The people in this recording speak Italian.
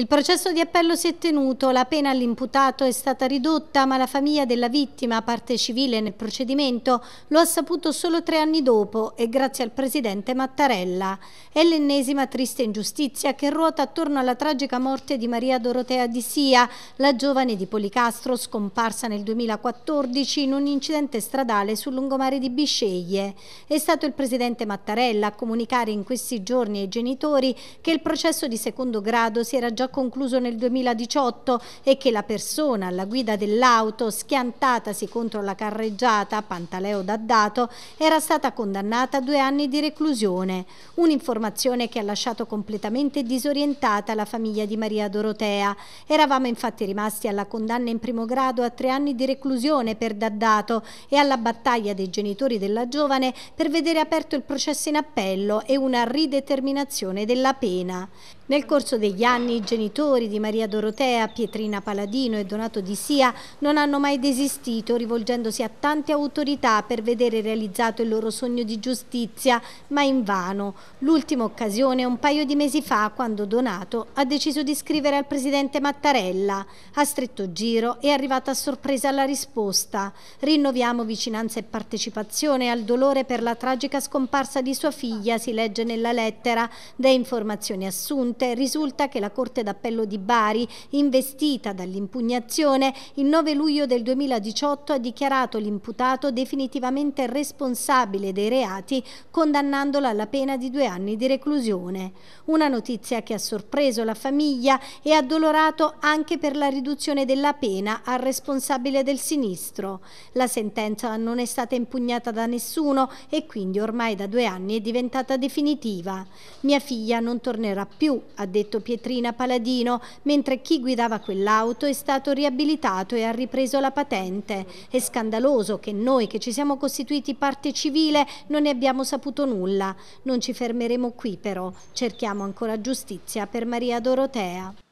Il processo di appello si è tenuto, la pena all'imputato è stata ridotta, ma la famiglia della vittima, parte civile nel procedimento, lo ha saputo solo tre anni dopo e grazie al presidente Mattarella. È l'ennesima triste ingiustizia che ruota attorno alla tragica morte di Maria Dorotea di Sia, la giovane di Policastro scomparsa nel 2014 in un incidente stradale sul lungomare di Bisceglie. È stato il presidente Mattarella a comunicare in questi giorni ai genitori che il processo di secondo grado si era già concluso nel 2018 e che la persona alla guida dell'auto schiantatasi contro la carreggiata Pantaleo Daddato era stata condannata a due anni di reclusione. Un'informazione che ha lasciato completamente disorientata la famiglia di Maria Dorotea. Eravamo infatti rimasti alla condanna in primo grado a tre anni di reclusione per Daddato e alla battaglia dei genitori della giovane per vedere aperto il processo in appello e una rideterminazione della pena. Nel corso degli anni i genitori di Maria Dorotea, Pietrina Paladino e Donato Di Sia non hanno mai desistito rivolgendosi a tante autorità per vedere realizzato il loro sogno di giustizia, ma invano. L'ultima occasione è un paio di mesi fa quando Donato ha deciso di scrivere al presidente Mattarella. A stretto giro è arrivata a sorpresa la risposta. Rinnoviamo vicinanza e partecipazione al dolore per la tragica scomparsa di sua figlia, si legge nella lettera, da informazioni assunte Corte risulta che la Corte d'Appello di Bari, investita dall'impugnazione, il 9 luglio del 2018 ha dichiarato l'imputato definitivamente responsabile dei reati, condannandolo alla pena di due anni di reclusione. Una notizia che ha sorpreso la famiglia e addolorato anche per la riduzione della pena al responsabile del sinistro. La sentenza non è stata impugnata da nessuno e quindi ormai da due anni è diventata definitiva. Mia figlia non tornerà più ha detto Pietrina Paladino, mentre chi guidava quell'auto è stato riabilitato e ha ripreso la patente. È scandaloso che noi che ci siamo costituiti parte civile non ne abbiamo saputo nulla. Non ci fermeremo qui però, cerchiamo ancora giustizia per Maria Dorotea.